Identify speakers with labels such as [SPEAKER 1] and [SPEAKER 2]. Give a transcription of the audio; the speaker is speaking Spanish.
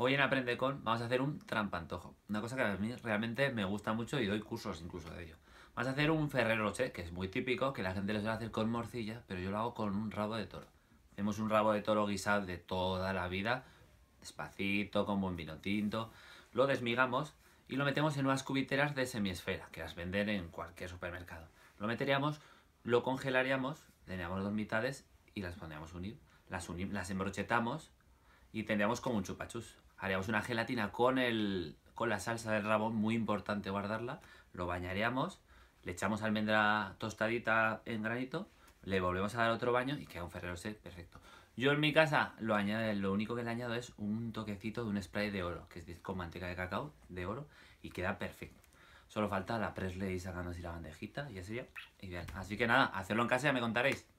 [SPEAKER 1] Hoy en Aprende Con vamos a hacer un trampantojo, una cosa que a mí realmente me gusta mucho y doy cursos incluso de ello. Vamos a hacer un ferrero que es muy típico, que la gente lo suele hacer con morcilla, pero yo lo hago con un rabo de toro. Hacemos un rabo de toro guisado de toda la vida, despacito, con buen vino tinto, lo desmigamos y lo metemos en unas cubiteras de semiesfera, que las venden en cualquier supermercado. Lo meteríamos, lo congelaríamos, teníamos dos mitades y las pondríamos unir. Las, unir, las embrochetamos y tendríamos como un chupachus. Haríamos una gelatina con, el, con la salsa de rabo muy importante guardarla, lo bañaríamos, le echamos almendra tostadita en granito, le volvemos a dar otro baño y queda un Ferrero perfecto. Yo en mi casa lo añado, lo único que le añado es un toquecito de un spray de oro, que es con manteca de cacao, de oro, y queda perfecto. Solo falta la Presley sacando así la bandejita y ya. Y bien. Así que nada, hacerlo en casa ya me contaréis.